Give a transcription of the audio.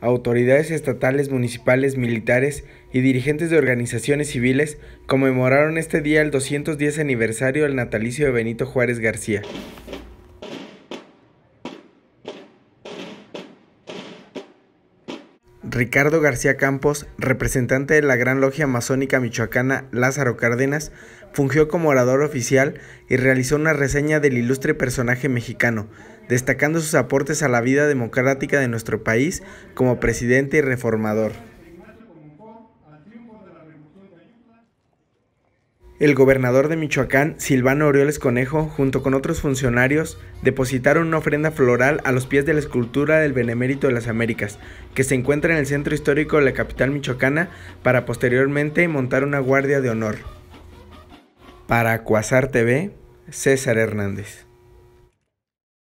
autoridades estatales, municipales, militares y dirigentes de organizaciones civiles conmemoraron este día el 210 aniversario del natalicio de Benito Juárez García. Ricardo García Campos, representante de la Gran Logia Masónica Michoacana Lázaro Cárdenas, fungió como orador oficial y realizó una reseña del ilustre personaje mexicano, destacando sus aportes a la vida democrática de nuestro país como presidente y reformador. El gobernador de Michoacán, Silvano Orioles Conejo, junto con otros funcionarios, depositaron una ofrenda floral a los pies de la escultura del Benemérito de las Américas, que se encuentra en el centro histórico de la capital michoacana, para posteriormente montar una guardia de honor. Para Cuasar TV, César Hernández.